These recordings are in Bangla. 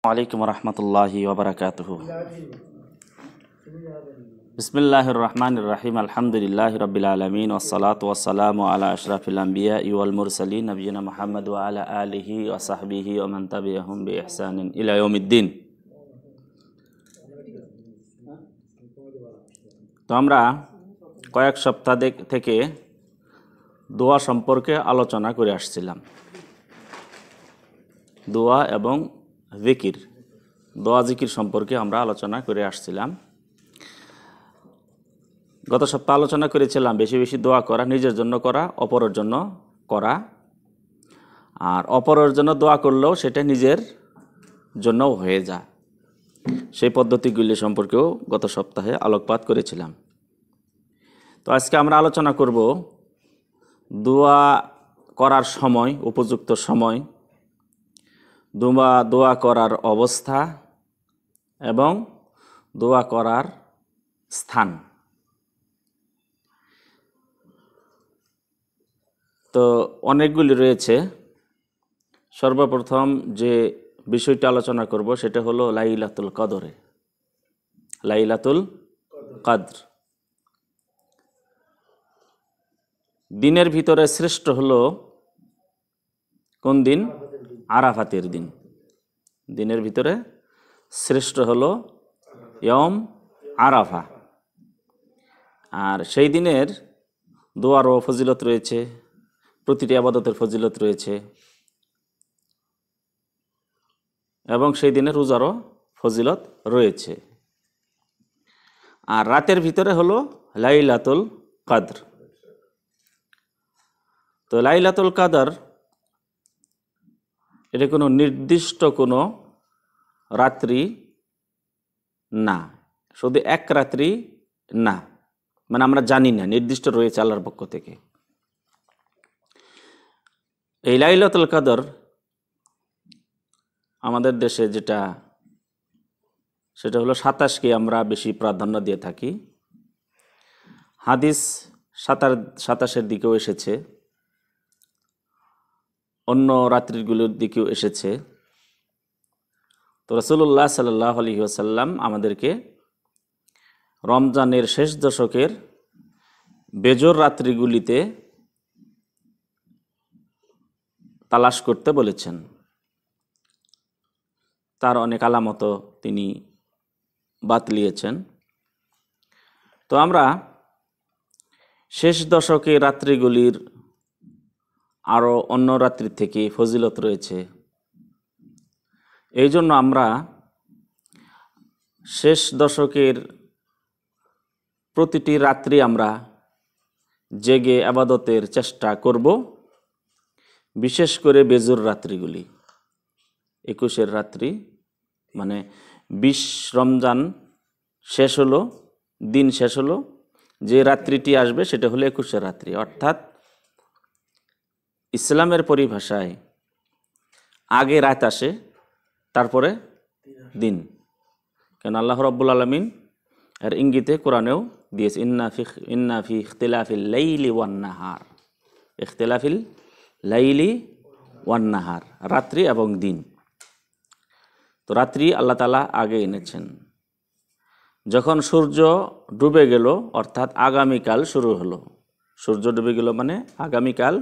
عليكم ورحمة الله وبركاته بسم الله الرحمن الرحيم الحمد لله رب العالمين والصلاة والسلام على أشرف الأنبياء والمرسلين نبينا محمد وعلى آله وصحبه ومن تبعهم بإحسان إلى يوم الدين তো কয়েক সপ্তাহ থেকে দোয়া সম্পর্কে আলোচনা করে আসছিলাম দোয়া এবং জিকির দোয়া জিকির সম্পর্কে আমরা আলোচনা করে আসছিলাম গত সপ্তাহে আলোচনা করেছিলাম বেশি বেশি দোয়া করা নিজের জন্য করা অপরের জন্য করা আর অপরের জন্য দোয়া করলেও সেটা নিজের জন্যও হয়ে যায় সেই পদ্ধতিগুলি সম্পর্কেও গত সপ্তাহে আলোকপাত করেছিলাম তো আজকে আমরা আলোচনা করব দোয়া করার সময় উপযুক্ত সময় দোয়া দোয়া করার অবস্থা এবং দোয়া করার স্থান তো অনেকগুলি রয়েছে সর্বপ্রথম যে বিষয়টি আলোচনা করব সেটা হলো লাইলাতুল কদরে লাইলাতুল কাদর দিনের ভিতরে শ্রেষ্ঠ হলো কোন দিন আরাফাতের দিন দিনের ভিতরে শ্রেষ্ঠ হলো ইয়ম আরাফা আর সেই দিনের দোয়ারও ফজিলত রয়েছে প্রতিটি আবাদতের ফজিলত রয়েছে এবং সেই দিনের রোজারও ফজিলত রয়েছে আর রাতের ভিতরে হলো লাইলাতুল কাদর তো লাইলাতুল কাদর এটা কোনো নির্দিষ্ট কোনো রাত্রি না শুধু এক রাত্রি না মানে আমরা জানি না নির্দিষ্ট রয়েছে আল্লাহর পক্ষ থেকে এই লাইলতুল কাদর আমাদের দেশে যেটা সেটা হলো সাতাশকে আমরা বেশি প্রাধান্য দিয়ে থাকি হাদিস সাতার সাতাশের দিকেও এসেছে অন্য রাত্রিগুলোর দিকেও এসেছে তো রসুল্লাহ সাল্লাহ আলী আসাল্লাম আমাদেরকে রমজানের শেষ দশকের বেজর রাত্রিগুলিতে তালাশ করতে বলেছেন তার অনেক আলামত তিনি বাতলিয়েছেন তো আমরা শেষ দশকে রাত্রিগুলির আরও অন্য রাত্রির থেকে ফজিলত রয়েছে এই জন্য আমরা শেষ দশকের প্রতিটি রাত্রি আমরা জেগে আবাদতের চেষ্টা করব বিশেষ করে বেজুর রাত্রিগুলি একুশের রাত্রি মানে বিশ রমজান শেষ হলো দিন শেষ হলো যে রাত্রিটি আসবে সেটা হলো একুশের রাত্রি অর্থাৎ ইসলামের পরিভাষায় আগে রাত আসে তারপরে দিন কেন আল্লাহ রব্বুল আলমিন এর ইঙ্গিতে কোরআনেও দিয়েছে ইন্নাফি ইন্নাফি ইখতিলাফিল লাইলি ওয়ান্নাহার ইখতিলাফিল লাইলি ওয়ান্নাহার রাত্রি এবং দিন তো রাত্রি আল্লাহ তালা আগে এনেছেন যখন সূর্য ডুবে গেল অর্থাৎ আগামীকাল শুরু হলো সূর্য ডুবে গেল মানে আগামীকাল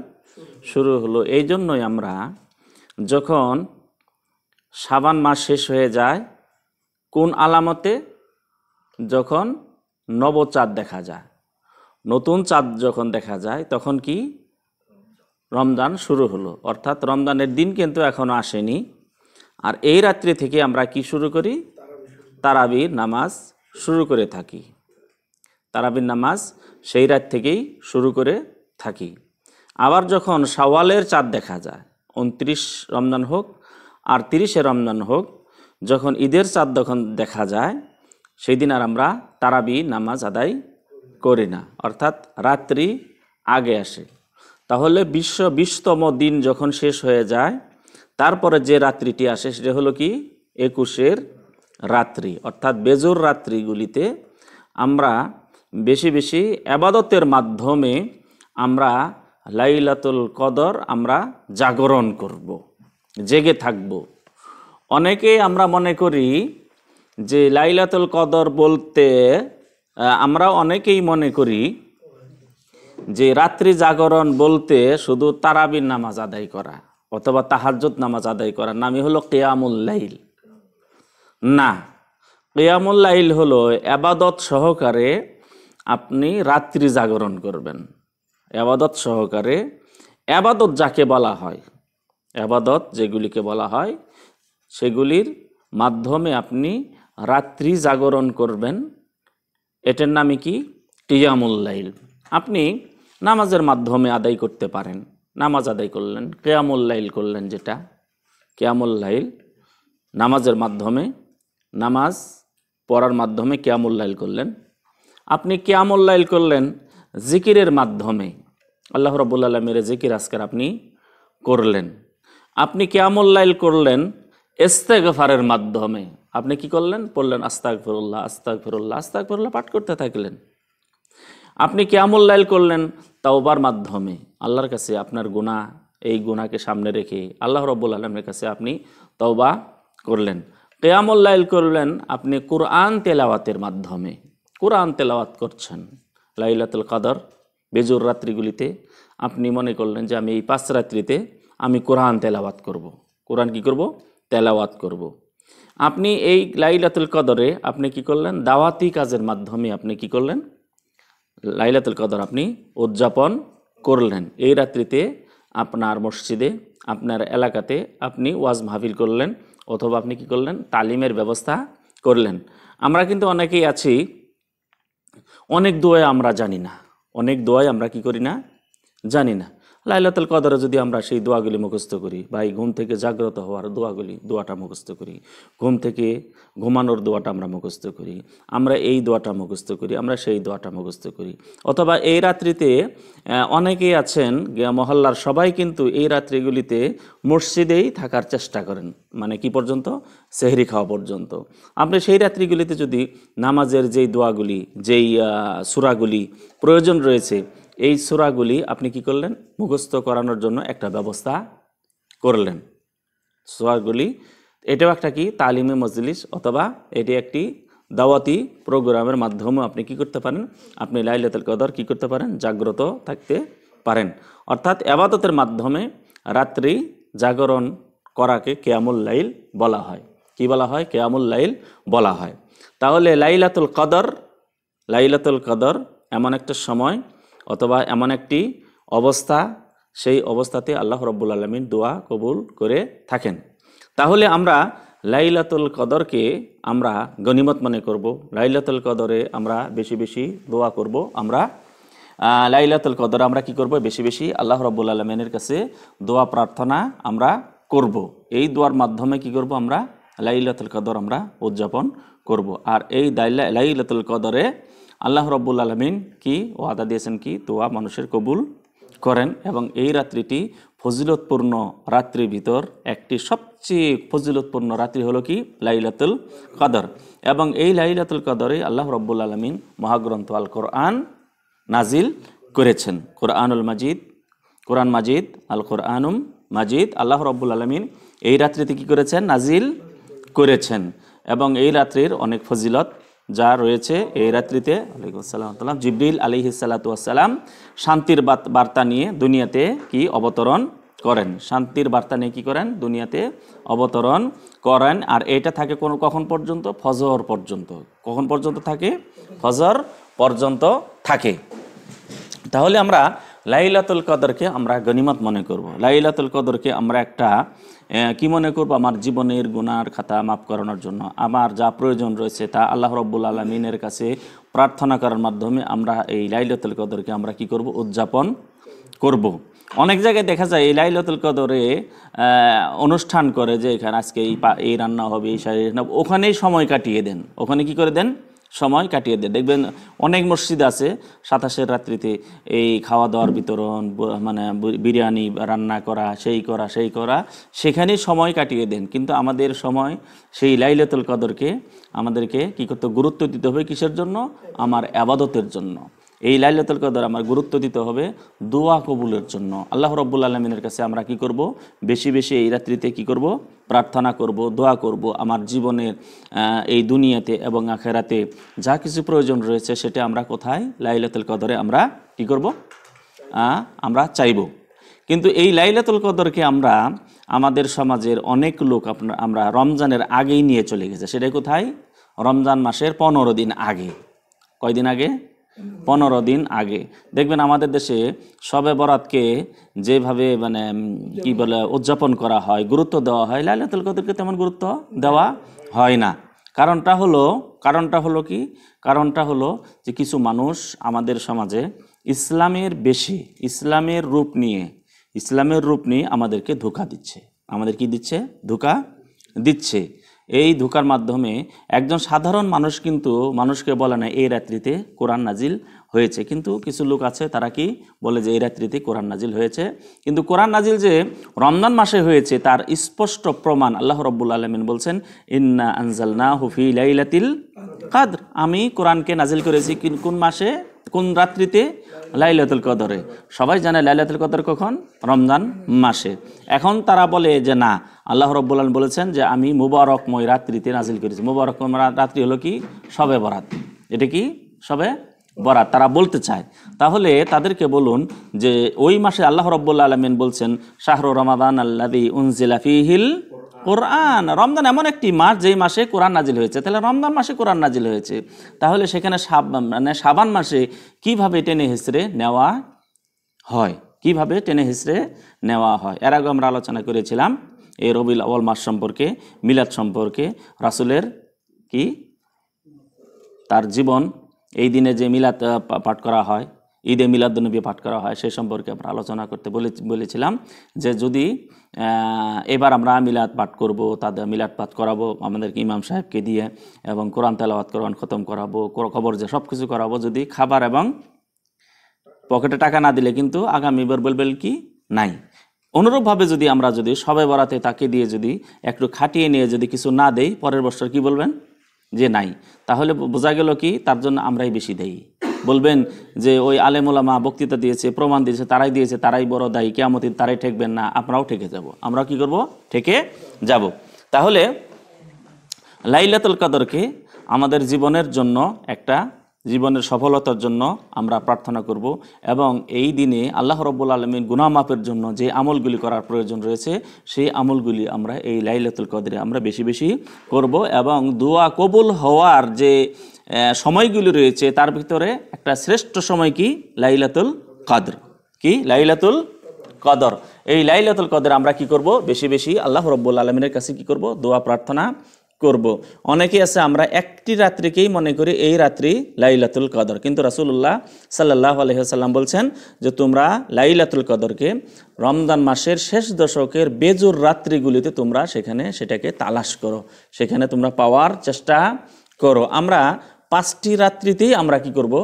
শুরু হলো এই জন্যই আমরা যখন সাবান মাস শেষ হয়ে যায় কোন আলামতে যখন নবচাঁদ দেখা যায় নতুন চাঁদ যখন দেখা যায় তখন কি রমজান শুরু হলো অর্থাৎ রমজানের দিন কিন্তু এখনও আসেনি আর এই রাত্রি থেকে আমরা কি শুরু করি তারাবির নামাজ শুরু করে থাকি তারাবির নামাজ সেই রাত থেকেই শুরু করে থাকি আবার যখন সাওয়ালের চাঁদ দেখা যায় উনত্রিশ রমজান হোক আর তিরিশে রমজান হোক যখন ঈদের চাঁদ যখন দেখা যায় সেই দিন আর আমরা তারাবি নামাজ আদায় করি না অর্থাৎ রাত্রি আগে আসে তাহলে বিশ্ব বিশতম দিন যখন শেষ হয়ে যায় তারপরে যে রাত্রিটি আসে সেটা হলো কি একুশের রাত্রি অর্থাৎ বেজোর রাত্রিগুলিতে আমরা বেশি বেশি আবাদতের মাধ্যমে আমরা লাইলাতুল কদর আমরা জাগরণ করব। জেগে থাকব অনেকেই আমরা মনে করি যে লাইলাতুল কদর বলতে আমরা অনেকেই মনে করি যে রাত্রি জাগরণ বলতে শুধু তারাবির নামাজ আদায় করা অথবা তাহাজ্জত নামাজ আদায় করা নামই হলো কেয়ামুল লাইল না কেয়ামুল লাইল হলো আবাদত সহকারে আপনি রাত্রি জাগরণ করবেন অ্যাবাদত সহকারে অ্যাবাদত যাকে বলা হয় অ্যাবাদত যেগুলিকে বলা হয় সেগুলির মাধ্যমে আপনি রাত্রি জাগরণ করবেন এটার নামে কি টিয়ামুল্লাইল আপনি নামাজের মাধ্যমে আদায় করতে পারেন নামাজ আদায় করলেন কেয়ামুল্লাইল করলেন যেটা কেয়ামুল্লাইল নামাজের মাধ্যমে নামাজ পড়ার মাধ্যমে কেয়ামুল্লাইল করলেন আপনি কেয়ামুল্লাইল করলেন জিকিরের মাধ্যমে আল্লাহ রব্বুল আলমের জিকির আজকের আপনি করলেন আপনি লাইল করলেন এস্তেগফারের মাধ্যমে আপনি কি করলেন পড়লেন আস্তাক ফিরুল্লাহ আস্তাক ফিরুল্লাহ আস্তাক ফিরুল্লাহ পাঠ করতে থাকলেন আপনি লাইল করলেন তাওবার মাধ্যমে আল্লাহর কাছে আপনার গুণা এই গুণাকে সামনে রেখে আল্লাহ রব্বুল আলমের কাছে আপনি তওবা করলেন লাইল করলেন আপনি কোরআন তেলাওয়াতের মাধ্যমে কোরআন তেলাওয়াত করছেন লাইলাতুল কাদর বেজুর রাত্রিগুলিতে আপনি মনে করলেন যে আমি এই পাঁচ রাত্রিতে আমি কোরআন তেলাওয়াত করব। কোরআন কি করব তেলাওয়াত করব। আপনি এই লাইলাতুল কদরে আপনি কি করলেন দাওয়াতি কাজের মাধ্যমে আপনি কি করলেন লাইলাতুল কদর আপনি উদযাপন করলেন এই রাত্রিতে আপনার মসজিদে আপনার এলাকাতে আপনি ওয়াজ মাহফিল করলেন অথবা আপনি কি করলেন তালিমের ব্যবস্থা করলেন আমরা কিন্তু অনেকেই আছি অনেক দোয়া আমরা জানি না অনেক দোয়াই আমরা কি করি না জানি না লাইলাতাল কদরে যদি আমরা সেই দোয়াগুলি মুখস্থ করি বা এই ঘুম থেকে জাগ্রত হওয়ার দোয়াগুলি দোয়াটা মুখস্থ করি ঘুম থেকে ঘুমানোর দোয়াটা আমরা মুখস্থ করি আমরা এই দোয়াটা মুখস্থ করি আমরা সেই দোয়াটা মুখস্থ করি অথবা এই রাত্রিতে অনেকেই আছেন মহল্লার সবাই কিন্তু এই রাত্রিগুলিতে মসজিদেই থাকার চেষ্টা করেন মানে কি পর্যন্ত সেহরি খাওয়া পর্যন্ত আপনি সেই রাত্রিগুলিতে যদি নামাজের যেই দোয়াগুলি যেই সুরাগুলি প্রয়োজন রয়েছে এই সুরাগুলি আপনি কি করলেন মুখস্থ করানোর জন্য একটা ব্যবস্থা করলেন সুরাগুলি এটাও একটা কি তালিমে মজলিস অথবা এটি একটি দাওয়াতি প্রোগ্রামের মাধ্যমে আপনি কি করতে পারেন আপনি লাইলাতুল কদর কি করতে পারেন জাগ্রত থাকতে পারেন অর্থাৎ আবাদতের মাধ্যমে রাত্রি জাগরণ করাকে কেয়ামুল লাইল বলা হয় কি বলা হয় কেয়ামুল লাইল বলা হয় তাহলে লাইলাতুল কদর লাইলাতুল কদর এমন একটা সময় অথবা এমন একটি অবস্থা সেই অবস্থাতে আল্লাহ রব্বুল আলমিন দোয়া কবুল করে থাকেন তাহলে আমরা লাইলাতুল কদরকে আমরা গণিমত মনে করব লাইলাতুল কদরে আমরা বেশি বেশি দোয়া করব আমরা লাইলাতুল কদরে আমরা কি করব বেশি বেশি আল্লাহ রব্বুল আলমিনের কাছে দোয়া প্রার্থনা আমরা করব এই দোয়ার মাধ্যমে কি করব আমরা লাইলাতুল কদর আমরা উদযাপন করব আর এই লাইলাতুল কদরে আল্লাহ রব্বুল আলমিন কি ওয়াদা দিয়েছেন কি তোয়া মানুষের কবুল করেন এবং এই রাত্রিটি ফজিলতপূর্ণ রাত্রির ভিতর একটি সবচেয়ে ফজিলতপূর্ণ রাত্রি হলো কি লাইলাতুল কদর এবং এই লাইলাতুল কদরে আল্লাহ রব্বুল আলমিন মহাগ্রন্থ আল কোরআন নাজিল করেছেন কোরআনুল মাজিদ কোরআন মাজিদ আল কোরআনুম মাজিদ আল্লাহ রব্বুল আলমিন এই রাত্রিতে কী করেছেন নাজিল করেছেন এবং এই রাত্রির অনেক ফজিলত যা রয়েছে এই রাত্রিতে আলাইকুমসাল্লাম জিবরিল আলী হিসালাতাম শান্তির বার্তা নিয়ে দুনিয়াতে কি অবতরণ করেন শান্তির বার্তা নিয়ে কী করেন দুনিয়াতে অবতরণ করেন আর এটা থাকে কোন কখন পর্যন্ত ফজর পর্যন্ত কখন পর্যন্ত থাকে ফজর পর্যন্ত থাকে তাহলে আমরা লাইলাতুল কদরকে আমরা গনিমত মনে করব। লাইলাতুল কদরকে আমরা একটা কি মনে করব আমার জীবনের গুণার খাতা মাফ করানোর জন্য আমার যা প্রয়োজন রয়েছে তা আল্লাহ রব্বুল আলমিনের কাছে প্রার্থনা করার মাধ্যমে আমরা এই লাইলাতুল কদরকে আমরা কি করব উদযাপন করব। অনেক জায়গায় দেখা যায় এই লাইলাতুল কদরে অনুষ্ঠান করে যে এখানে আজকে এই এই রান্না হবে এই সারি ওখানেই সময় কাটিয়ে দেন ওখানে কি করে দেন সময় কাটিয়ে দেয় দেখবেন অনেক মসজিদ আছে সাতাশের রাত্রিতে এই খাওয়া দাওয়ার বিতরণ মানে বিরিয়ানি রান্না করা সেই করা সেই করা সেখানে সময় কাটিয়ে দেন কিন্তু আমাদের সময় সেই লাইলাতুল কদরকে আমাদেরকে কী করতে গুরুত্ব দিতে হবে কিসের জন্য আমার আবাদতের জন্য এই লাইলাতুল কদর আমার গুরুত্ব দিতে হবে দোয়া কবুলের জন্য আল্লাহ রব্বুল আলমিনের কাছে আমরা কি করব বেশি বেশি এই রাত্রিতে কি করব প্রার্থনা করব দোয়া করব আমার জীবনের এই দুনিয়াতে এবং আখেরাতে যা কিছু প্রয়োজন রয়েছে সেটা আমরা কোথায় লাইলাতুল কদরে আমরা কি করব আমরা চাইব কিন্তু এই লাইলাতুল কদরকে আমরা আমাদের সমাজের অনেক লোক আপনার আমরা রমজানের আগেই নিয়ে চলে গেছে সেটা কোথায় রমজান মাসের পনেরো দিন আগে কয়দিন আগে পনেরো দিন আগে দেখবেন আমাদের দেশে সবে বরাতকে যেভাবে মানে কি বলে উদযাপন করা হয় গুরুত্ব দেওয়া হয় লাইলাতুল কদরকে তেমন গুরুত্ব দেওয়া হয় না কারণটা হলো কারণটা হলো কি কারণটা হলো যে কিছু মানুষ আমাদের সমাজে ইসলামের বেশি ইসলামের রূপ নিয়ে ইসলামের রূপ নিয়ে আমাদেরকে ধোকা দিচ্ছে আমাদের কি দিচ্ছে ধোকা দিচ্ছে এই ধোকার মাধ্যমে একজন সাধারণ মানুষ কিন্তু মানুষকে বলে না এই রাত্রিতে কোরআন নাজিল হয়েছে কিন্তু কিছু লোক আছে তারা কি বলে যে এই রাত্রিতে কোরআন নাজিল হয়েছে কিন্তু কোরআন নাজিল যে রমজান মাসে হয়েছে তার স্পষ্ট প্রমাণ আল্লাহ রব্বুল আলমিন বলছেন ইন্না আনজালনা হুফি লাইলাতিল কাদ আমি কোরআনকে নাজিল করেছি কোন মাসে কোন রাত্রিতে লাইলাতুল কদরে সবাই জানে লাইলাতুল কদর কখন রমজান মাসে এখন তারা বলে যে না আল্লাহ রব্বুল্লান বলেছেন যে আমি মুবারকময় রাত্রিতে নাজিল করেছি মুবারকময় রাত্রি হলো কি সবে বরাত এটা কি সবে বরাত তারা বলতে চায় তাহলে তাদেরকে বলুন যে ওই মাসে আল্লাহ রব্বুল্লা আলমিন বলছেন শাহরু রমাদান আল্লাদি উনজিলাফিহিল কোরআন রমজান এমন একটি মাস যেই মাসে কোরআন নাজিল হয়েছে তাহলে রমজান মাসে কোরআন নাজিল হয়েছে তাহলে সেখানে মানে সাবান মাসে কিভাবে টেনে হিসড়ে নেওয়া হয় কিভাবে টেনে হিসড়ে নেওয়া হয় এর আগে আমরা আলোচনা করেছিলাম এই রবিল আওয়াল মাস সম্পর্কে মিলাদ সম্পর্কে রাসুলের কি তার জীবন এই দিনে যে মিলাদ পাঠ করা হয় ঈদে মিলাদুন্নবী পাঠ করা হয় সে সম্পর্কে আমরা আলোচনা করতে বলেছিলাম যে যদি এবার আমরা মিলাদ পাঠ করব তাদের মিলাদ পাঠ করাবো আমাদেরকে ইমাম সাহেবকে দিয়ে এবং কোরআন তেলাওয়াত কোরআন খতম করাবো খবর যে সব কিছু করাবো যদি খাবার এবং পকেটে টাকা না দিলে কিন্তু বার বলবেন কি নাই অনুরূপভাবে যদি আমরা যদি সবাই বরাতে তাকে দিয়ে যদি একটু খাটিয়ে নিয়ে যদি কিছু না দেই পরের বছর কি বলবেন যে নাই তাহলে বোঝা গেল কি তার জন্য আমরাই বেশি দেই বলবেন যে ওই আলেমুলামা বক্তৃতা দিয়েছে প্রমাণ দিয়েছে তারাই দিয়েছে তারাই বড় দায়ী কেয়ামতির তারাই ঠেকবেন না আপনারাও ঠেকে যাব আমরা কি করব ঠেকে যাব তাহলে লাইলাতুল কাদরকে আমাদের জীবনের জন্য একটা জীবনের সফলতার জন্য আমরা প্রার্থনা করব এবং এই দিনে আল্লাহ রব্বুল আলমীর গুনামাপের জন্য যে আমলগুলি করার প্রয়োজন রয়েছে সেই আমলগুলি আমরা এই লাইলাতুল কদরে আমরা বেশি বেশি করব এবং দোয়া কবুল হওয়ার যে সময়গুলি রয়েছে তার ভিতরে একটা শ্রেষ্ঠ সময় কি লাইলাতুল কাদর কি লাইলাতুল কদর এই লাইলাতুল কদর আমরা কি করব বেশি বেশি আল্লাহ রব্বুল আলমিনের কাছে কি করব দোয়া প্রার্থনা করব অনেকে আছে আমরা একটি রাত্রিকেই মনে করি এই রাত্রি লাইলাতুল কদর কিন্তু রাসুল্লাহ সাল্লাহ আলহিহাল্লাম বলছেন যে তোমরা লাইলাতুল কদরকে রমজান মাসের শেষ দশকের বেজুর রাত্রিগুলিতে তোমরা সেখানে সেটাকে তালাশ করো সেখানে তোমরা পাওয়ার চেষ্টা করো আমরা পাঁচটি রাত্রিতেই আমরা কি করব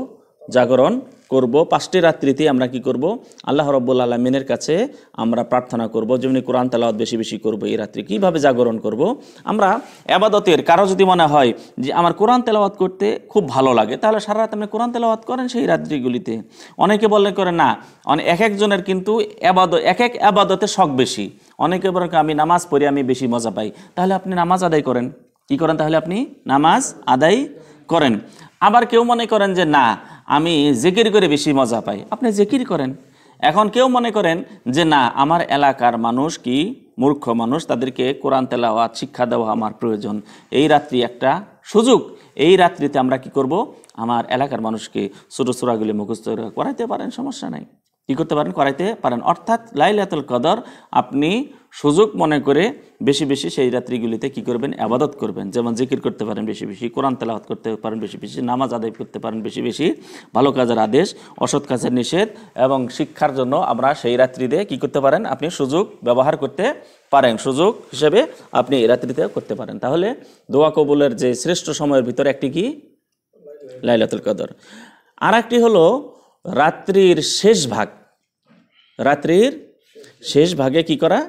জাগরণ করব পাঁচটি রাত্রিতেই আমরা কি করব আল্লাহ রব্বুল আলমিনের কাছে আমরা প্রার্থনা করব যেমনি কোরআন তালাওয়াত বেশি বেশি করব এই রাত্রি কীভাবে জাগরণ করব আমরা আবাদতের কারো যদি মনে হয় যে আমার কোরআন তেলাওয়াত করতে খুব ভালো লাগে তাহলে সারা রাত আপনি কোরআন তেলাওয়াত করেন সেই রাত্রিগুলিতে অনেকে বললে করে না এক একজনের কিন্তু অ্যাবাদ এক এক আবাদতে শখ বেশি অনেকে বলেন আমি নামাজ পড়ি আমি বেশি মজা পাই তাহলে আপনি নামাজ আদায় করেন কি করেন তাহলে আপনি নামাজ আদায় করেন আবার কেউ মনে করেন যে না আমি জিকির করে বেশি মজা পাই আপনি জিকির করেন এখন কেউ মনে করেন যে না আমার এলাকার মানুষ কি মূর্খ মানুষ তাদেরকে কোরআন তেলাওয়া শিক্ষা দেওয়া আমার প্রয়োজন এই রাত্রি একটা সুযোগ এই রাত্রিতে আমরা কি করব আমার এলাকার মানুষকে ছোটো ছোড়াগুলি মুখস্থ করাইতে পারেন সমস্যা নাই কী করতে পারেন করাইতে পারেন অর্থাৎ লাইলাতুল কদর আপনি সুযোগ মনে করে বেশি বেশি সেই রাত্রিগুলিতে কি করবেন আবাদত করবেন যেমন জিকির করতে পারেন বেশি বেশি কোরআন তেলাহত করতে পারেন বেশি বেশি নামাজ আদায় করতে পারেন বেশি বেশি ভালো কাজের আদেশ অসৎ কাজের নিষেধ এবং শিক্ষার জন্য আমরা সেই রাত্রিতে কি করতে পারেন আপনি সুযোগ ব্যবহার করতে পারেন সুযোগ হিসেবে আপনি এই রাত্রিতে করতে পারেন তাহলে দোয়া কবুলের যে শ্রেষ্ঠ সময়ের ভিতরে একটি কি লাইলাতুল কদর আর একটি হলো রাত্রির শেষ ভাগ রাত্রির শেষ ভাগে কি করা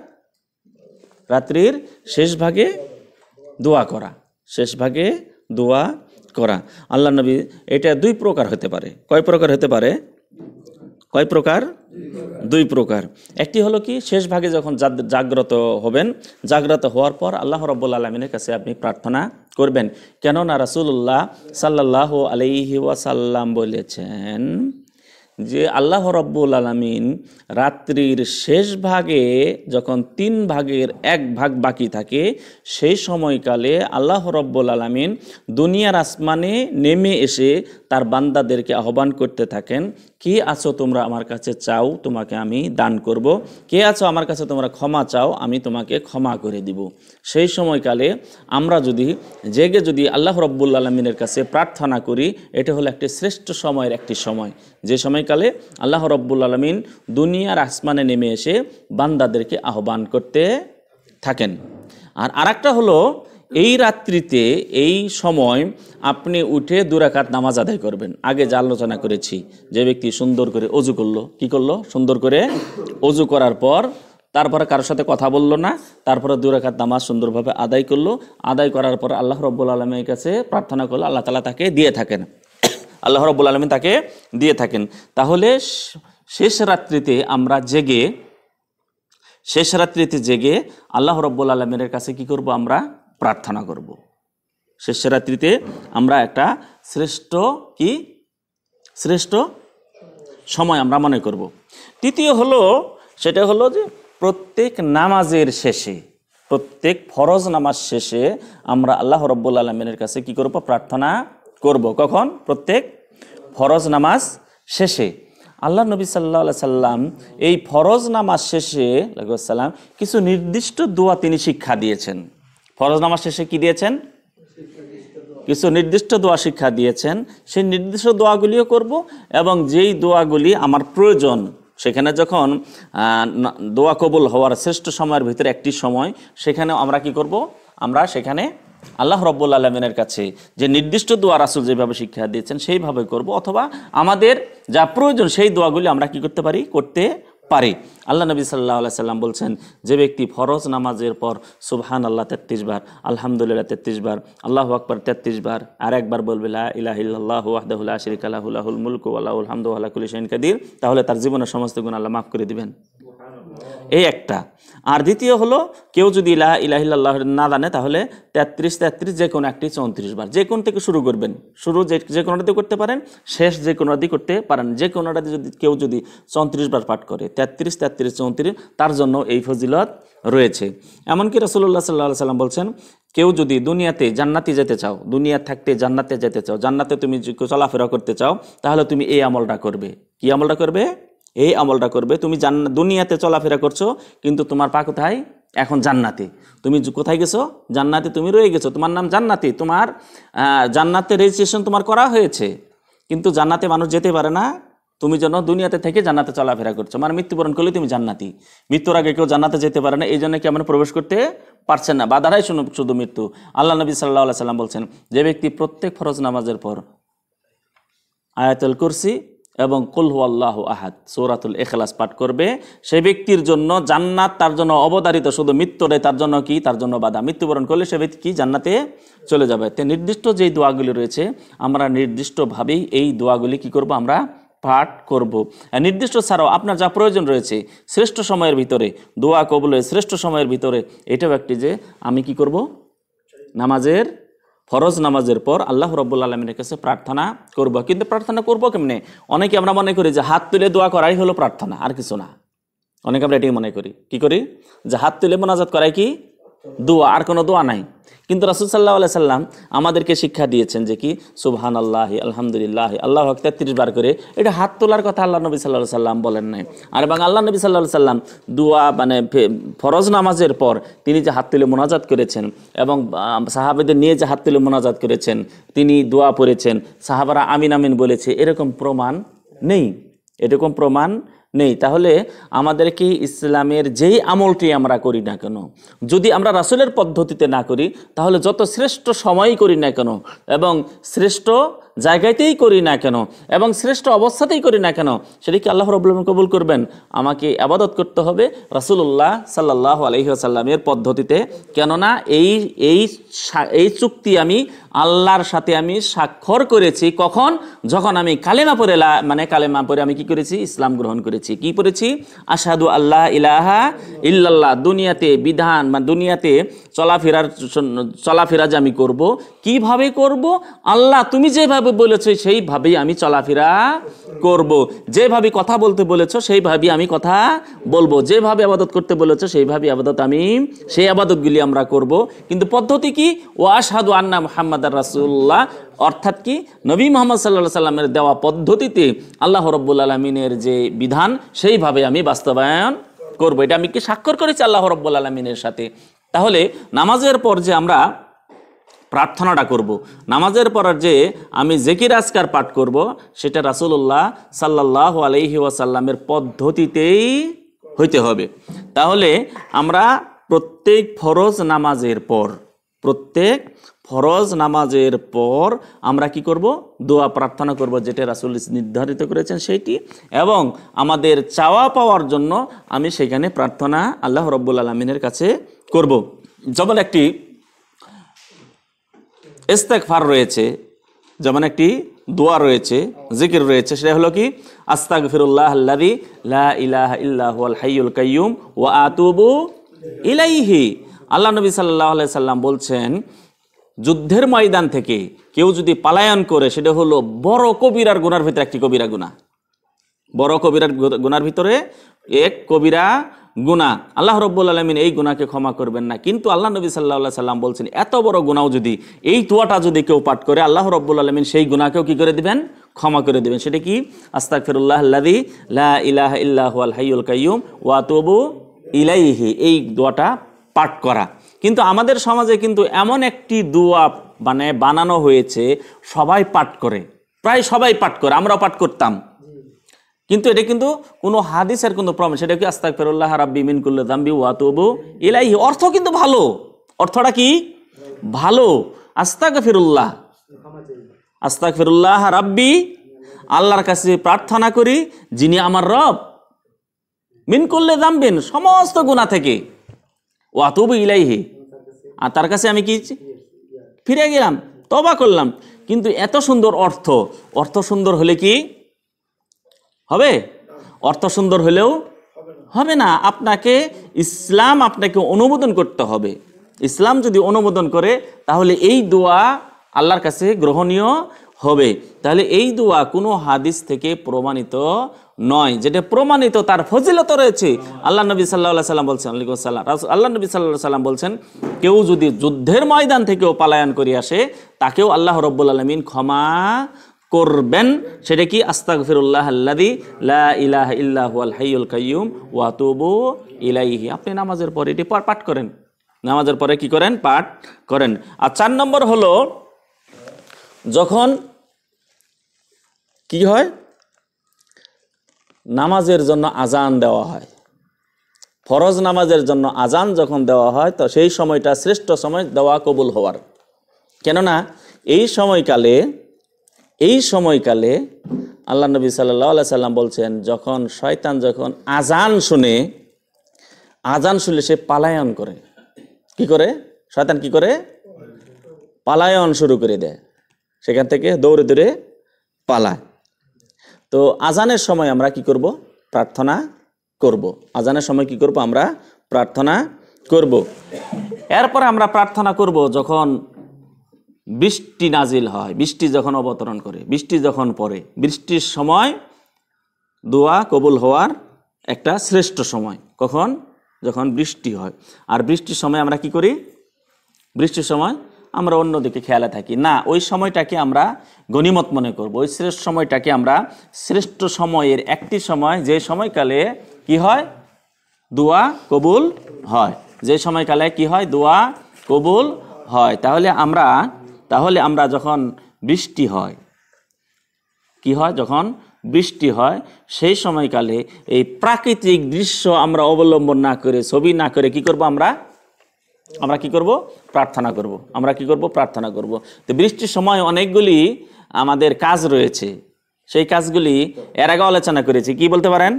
রাত্রির শেষ ভাগে দোয়া করা শেষ ভাগে দোয়া করা আল্লাহ নবী এটা দুই প্রকার হতে পারে কয় প্রকার হতে পারে কয় প্রকার দুই প্রকার একটি হলো কি শেষ ভাগে যখন জাগ্রত হবেন জাগ্রত হওয়ার পর আল্লাহ রব্বুল আলমিনের কাছে আপনি প্রার্থনা করবেন কেননা রাসুল্লাহ সাল্লাহ আলাইহি ওয়াসাল্লাম বলেছেন যে আল্লাহ রব্বুল আলমিন রাত্রির শেষ ভাগে যখন তিন ভাগের এক ভাগ বাকি থাকে সেই সময়কালে আল্লাহ রব্বুল আলমিন দুনিয়ার আসমানে নেমে এসে তার বান্দাদেরকে আহ্বান করতে থাকেন কে আছো তোমরা আমার কাছে চাও তোমাকে আমি দান করব। কে আছো আমার কাছে তোমরা ক্ষমা চাও আমি তোমাকে ক্ষমা করে দিব সেই সময়কালে আমরা যদি জেগে যদি আল্লাহ রব্বুল আলমিনের কাছে প্রার্থনা করি এটা হলো একটি শ্রেষ্ঠ সময়ের একটি সময় যে সময় সময়কালে আল্লাহ রব্বুল আলমিন দুনিয়ার আসমানে নেমে এসে বান্দাদেরকে আহ্বান করতে থাকেন আর আরেকটা হলো এই রাত্রিতে এই সময় আপনি উঠে দুরাকাত নামাজ আদায় করবেন আগে যা আলোচনা করেছি যে ব্যক্তি সুন্দর করে অজু করলো কি করলো সুন্দর করে অজু করার পর তারপরে কারোর সাথে কথা বলল না তারপরে দুরাকাত নামাজ সুন্দরভাবে আদায় করলো আদায় করার পর আল্লাহ রব্বুল আলমের কাছে প্রার্থনা করলো আল্লাহ তালা তাকে দিয়ে থাকেন আল্লাহ রব্বুল আলমী তাকে দিয়ে থাকেন তাহলে শেষ রাত্রিতে আমরা জেগে শেষ রাত্রিতে জেগে আল্লাহ রব্বুল আলমিনের কাছে কি করব আমরা প্রার্থনা করব। শেষ রাত্রিতে আমরা একটা শ্রেষ্ঠ কি শ্রেষ্ঠ সময় আমরা মনে করব। তৃতীয় হলো সেটা হলো যে প্রত্যেক নামাজের শেষে প্রত্যেক ফরজ নামাজ শেষে আমরা আল্লাহ রব্বুল আলমিনের কাছে কি করব প্রার্থনা করব কখন প্রত্যেক ফরজ নামাজ শেষে আল্লাহ নবী সাল্লা সাল্লাম এই ফরজ নামাজ শেষে সাল্লাম কিছু নির্দিষ্ট দোয়া তিনি শিক্ষা দিয়েছেন ফরজ নামাজ শেষে কি দিয়েছেন কিছু নির্দিষ্ট দোয়া শিক্ষা দিয়েছেন সেই নির্দিষ্ট দোয়াগুলিও করব এবং যেই দোয়াগুলি আমার প্রয়োজন সেখানে যখন দোয়া কবুল হওয়ার শ্রেষ্ঠ সময়ের ভিতরে একটি সময় সেখানে আমরা কি করব আমরা সেখানে আল্লাহ রব্বুল আলমিনের কাছে যে নির্দিষ্ট দোয়া রাসুল যেভাবে শিক্ষা দিয়েছেন সেইভাবে করব অথবা আমাদের যা প্রয়োজন সেই দোয়াগুলি আমরা কি করতে পারি করতে পারি আল্লাহ নবী সাল্লাহ সাল্লাম বলছেন যে ব্যক্তি ফরজ নামাজের পর সুবহান আল্লাহ তেত্রিশ বার আলহামদুলিল্লাহ তেত্রিশ বার আল্লাহ আকবর তেত্রিশ বার আর একবার বলবে ইলাহিল্লাহ আহদাহুল্লাহ শরিক আল্লাহুল মুলকু আল্লাহ আলহামদুল্লাহ আল্লাহ কাদির তাহলে তার জীবনের সমস্ত গুণ আল্লাহ মাফ করে দিবেন এই একটা আর দ্বিতীয় হলো কেউ যদি ইলাহ ইলাহিল্লাহ না জানে তাহলে তেত্রিশ তেত্রিশ যে কোনো একটি চৌত্রিশ বার যে কোন থেকে শুরু করবেন শুরু যে যে কোনোটা করতে পারেন শেষ যে কোনোটাতে করতে পারেন যে কোনোটাতে যদি কেউ যদি চৌত্রিশ বার পাঠ করে তেত্রিশ তেত্রিশ চৌত্রিশ তার জন্য এই ফজিলত রয়েছে এমনকি রসুল্লাহ সাল্লাহ সাল্লাম বলছেন কেউ যদি দুনিয়াতে জান্নাতে যেতে চাও দুনিয়া থাকতে জান্নাতে যেতে চাও জান্নাতে তুমি চলাফেরা করতে চাও তাহলে তুমি এই আমলটা করবে কি আমলটা করবে এই আমলটা করবে তুমি জান দুনিয়াতে চলাফেরা করছো কিন্তু তোমার পা কোথায় এখন জান্নাতি তুমি কোথায় গেছো জান্নাতে তুমি রয়ে গেছো তোমার নাম জান্নাতি তোমার জান্নাতে রেজিস্ট্রেশন তোমার করা হয়েছে কিন্তু জান্নাতে মানুষ যেতে পারে না তুমি যেন দুনিয়াতে থেকে জান্নাতে চলাফেরা করছো মানে মৃত্যুবরণ করলে তুমি জান্নাতি মৃত্যুর আগে কেউ জান্নাতে যেতে পারে না এই জন্য কি আমরা প্রবেশ করতে পারছেন না বাধারাই শুধু মৃত্যু আল্লাহ নবী সাল্লাহ সাল্লাম বলছেন যে ব্যক্তি প্রত্যেক ফরজ নামাজের পর আয়াতুল কুরসি এবং কুলহু আল্লাহ আহাদ সৌরাতুল এখলাস পাঠ করবে সে ব্যক্তির জন্য জান্নাত তার জন্য অবতারিত শুধু মৃত্যুটাই তার জন্য কি তার জন্য বাধা মৃত্যুবরণ করলে সে ব্যক্তি কি জান্নাতে চলে যাবে তে নির্দিষ্ট যেই দোয়াগুলি রয়েছে আমরা নির্দিষ্টভাবেই এই দোয়াগুলি কি করব আমরা পাঠ করব নির্দিষ্ট ছাড়াও আপনার যা প্রয়োজন রয়েছে শ্রেষ্ঠ সময়ের ভিতরে দোয়া কবলের শ্রেষ্ঠ সময়ের ভিতরে এটাও একটি যে আমি কি করব নামাজের ফরজ নামাজের পর আল্লাহ রব্বুল আলমিনের কাছে প্রার্থনা করব কিন্তু প্রার্থনা করব কেমনে অনেকে আমরা মনে করি যে হাত তুলে দোয়া করাই হলো প্রার্থনা আর কিছু না অনেকে আমরা এটাই মনে করি কি করি যে হাত তুলে মোনাজাত করাই কি দোয়া আর কোনো দোয়া নাই কিন্তু রাসুল সাল্লাহ আলাই সাল্লাম আমাদেরকে শিক্ষা দিয়েছেন যে কি সুবহান আল্লাহ আলহামদুলিল্লাহ আল্লাহ হক তেত্রিশ বার করে এটা হাত তোলার কথা আল্লাহ নবী সাল্লাহ সাল্লাম বলেন নাই আর এবং আল্লাহ নবী সাল্লাহ সাল্লাম দুয়া মানে ফরজ নামাজের পর তিনি যে হাত তুলে মোনাজাত করেছেন এবং সাহাবেদের নিয়ে যে হাত তুলে মোনাজাত করেছেন তিনি দোয়া পড়েছেন সাহাবারা আমিন আমিন বলেছে এরকম প্রমাণ নেই এরকম প্রমাণ নেই তাহলে আমাদের কি ইসলামের যেই আমলটি আমরা করি না কেন যদি আমরা রাসুলের পদ্ধতিতে না করি তাহলে যত শ্রেষ্ঠ সময়ই করি না কেন এবং শ্রেষ্ঠ জায়গাতেই করি না কেন এবং শ্রেষ্ঠ অবস্থাতেই করি না কেন সেটি কি আল্লাহ রবুল্লম কবুল করবেন আমাকে আবাদত করতে হবে রাসুল্লাহ সাল্লাহ আলহিহাসাল্লামের পদ্ধতিতে কেননা এই এই এই চুক্তি আমি আল্লাহর সাথে আমি স্বাক্ষর করেছি কখন যখন আমি কালেমা পরে মানে কালেমা পরে আমি কি করেছি ইসলাম গ্রহণ করেছি কি পড়েছি আসাদু আল্লাহ ইলাহা ইল্লাল্লাহ দুনিয়াতে বিধান বা দুনিয়াতে চলাফেরার চলাফেরা যে আমি করবো কীভাবে করব আল্লাহ তুমি যেভাবে যেভাবে বলেছে সেইভাবেই আমি চলাফেরা করব। যেভাবে কথা বলতে বলেছ সেইভাবেই আমি কথা বলবো যেভাবে আবাদত করতে বলেছ সেইভাবে আবাদত আমি সেই আবাদতগুলি আমরা করব। কিন্তু পদ্ধতি কি আসাদু আন্না মোহাম্মদ রাসুল্লাহ অর্থাৎ কি নবী মোহাম্মদ সাল্লা সাল্লামের দেওয়া পদ্ধতিতে আল্লাহ রব্বুল আলমিনের যে বিধান সেইভাবে আমি বাস্তবায়ন করব এটা আমি কি স্বাক্ষর করেছি আল্লাহ রব্বুল আলমিনের সাথে তাহলে নামাজের পর যে আমরা প্রার্থনাটা করব। নামাজের পরার যে আমি জেকির আজকার পাঠ করব সেটা রাসুল্লাহ সাল্লাহ আলহি ওয়াসাল্লামের পদ্ধতিতেই হইতে হবে তাহলে আমরা প্রত্যেক ফরজ নামাজের পর প্রত্যেক ফরজ নামাজের পর আমরা কি করব দোয়া প্রার্থনা করব যেটা রাসুল নির্ধারিত করেছেন সেইটি এবং আমাদের চাওয়া পাওয়ার জন্য আমি সেখানে প্রার্থনা আল্লাহ রব্বুল আলমিনের কাছে করব যেমন একটি ইস্তেকফার রয়েছে যেমন একটি দোয়া রয়েছে জিকির রয়েছে সেটা হলো কি আস্তাক ফিরুল্লাহ আল্লাদি ইলাহ ইল্লাহ হাইউল কাইয়ুম ওয়া আতুবু ইলাইহি আল্লাহ নবী সাল্লাহ সাল্লাম বলছেন যুদ্ধের ময়দান থেকে কেউ যদি পালায়ন করে সেটা হলো বড় কবিরার গুনার ভিতরে একটি কবিরা গুণা বড় কবিরার গুনার ভিতরে এক কবিরা গুণা আল্লাহ রব্বুল আলমিন এই গুণাকে ক্ষমা করবেন না কিন্তু আল্লাহ নবী সাল্লাহ সাল্লাম বলছেন এত বড় গুণাও যদি এই তোয়াটা যদি কেউ পাঠ করে আল্লাহ রব্বুল আলমিন সেই গুণাকেও কি করে দিবেন ক্ষমা করে দেবেন সেটা কি আস্তাক ফিরুল্লাহ আল্লাদি ইলাহ ইল্লাহ আল হাইউল কাইম ওয়াতবু ইলাইহি এই দোয়াটা পাঠ করা কিন্তু আমাদের সমাজে কিন্তু এমন একটি দোয়া মানে বানানো হয়েছে সবাই পাঠ করে প্রায় সবাই পাঠ করে আমরা পাঠ করতাম কিন্তু এটা কিন্তু কোনো হাদিসের কোনো প্রমাণ সেটা কি আস্তাক ফেরুল্লাহ রাব্বি মিন কুল্লা জাম্বি ওয়াতবু ইলাইহি অর্থ কিন্তু ভালো অর্থটা কি ভালো আস্তাক ফেরুল্লাহ আস্তাক ফেরুল্লাহ রাব্বি আল্লাহর কাছে প্রার্থনা করি যিনি আমার রব মিন করলে দামবেন সমস্ত গুণা থেকে ওয়াতবু ইলাইহি আর তার কাছে আমি কি ফিরে গেলাম তবা করলাম কিন্তু এত সুন্দর অর্থ অর্থ সুন্দর হলে কি হবে অর্থ সুন্দর হলেও হবে না আপনাকে ইসলাম আপনাকে অনুমোদন করতে হবে ইসলাম যদি অনুমোদন করে তাহলে এই দোয়া আল্লাহর কাছে গ্রহণীয় হবে তাহলে এই দোয়া কোনো হাদিস থেকে প্রমাণিত নয় যেটা প্রমাণিত তার ফজিলত রয়েছে আল্লাহ নবী সাল্লাহ সাল্লাম বলছেন আলাইকুম সাল্লাম আল্লাহ নবী সাল্লাহ সাল্লাম বলছেন কেউ যদি যুদ্ধের ময়দান থেকেও পালায়ন করে আসে তাকেও আল্লাহ রব্বুল আলমিন ক্ষমা করবেন সেটা কি ফিরুল্লাহ আল্লাদি লা ইলাহ ইল্লাহুয়াল হাইউল কাইয়ুম ওয়াতুবু ইলাইহি আপনি নামাজের পরে এটি পাঠ করেন নামাজের পরে কি করেন পাঠ করেন আর চার নম্বর হল যখন কি হয় নামাজের জন্য আজান দেওয়া হয় ফরজ নামাজের জন্য আজান যখন দেওয়া হয় তো সেই সময়টা শ্রেষ্ঠ সময় দেওয়া কবুল হওয়ার কেননা এই সময়কালে এই সময়কালে আল্লাহ নবী সাল্লাহ সাল্লাম বলছেন যখন শয়তান যখন আজান শুনে আজান শুনলে সে পালায়ন করে কি করে শয়তান কি করে পালায়ন শুরু করে দেয় সেখান থেকে দৌড়ে দৌড়ে পালায় তো আজানের সময় আমরা কি করব প্রার্থনা করব আজানের সময় কি করব আমরা প্রার্থনা করব এরপর আমরা প্রার্থনা করব যখন বৃষ্টি নাজিল হয় বৃষ্টি যখন অবতরণ করে বৃষ্টি যখন পড়ে বৃষ্টির সময় দোয়া কবুল হওয়ার একটা শ্রেষ্ঠ সময় কখন যখন বৃষ্টি হয় আর বৃষ্টির সময় আমরা কি করি বৃষ্টির সময় আমরা অন্যদিকে খেয়ালে থাকি না ওই সময়টাকে আমরা গণিমত মনে করব ওই শ্রেষ্ঠ সময়টাকে আমরা শ্রেষ্ঠ সময়ের একটি সময় যে সময়কালে কি হয় দোয়া কবুল হয় যে সময়কালে কি হয় দোয়া কবুল হয় তাহলে আমরা তাহলে আমরা যখন বৃষ্টি হয় কি হয় যখন বৃষ্টি হয় সেই সময়কালে এই প্রাকৃতিক দৃশ্য আমরা অবলম্বন না করে ছবি না করে কি করব আমরা আমরা কি করব প্রার্থনা করব আমরা কি করব প্রার্থনা করব তো বৃষ্টির সময় অনেকগুলি আমাদের কাজ রয়েছে সেই কাজগুলি এর আগে আলোচনা করেছি কি বলতে পারেন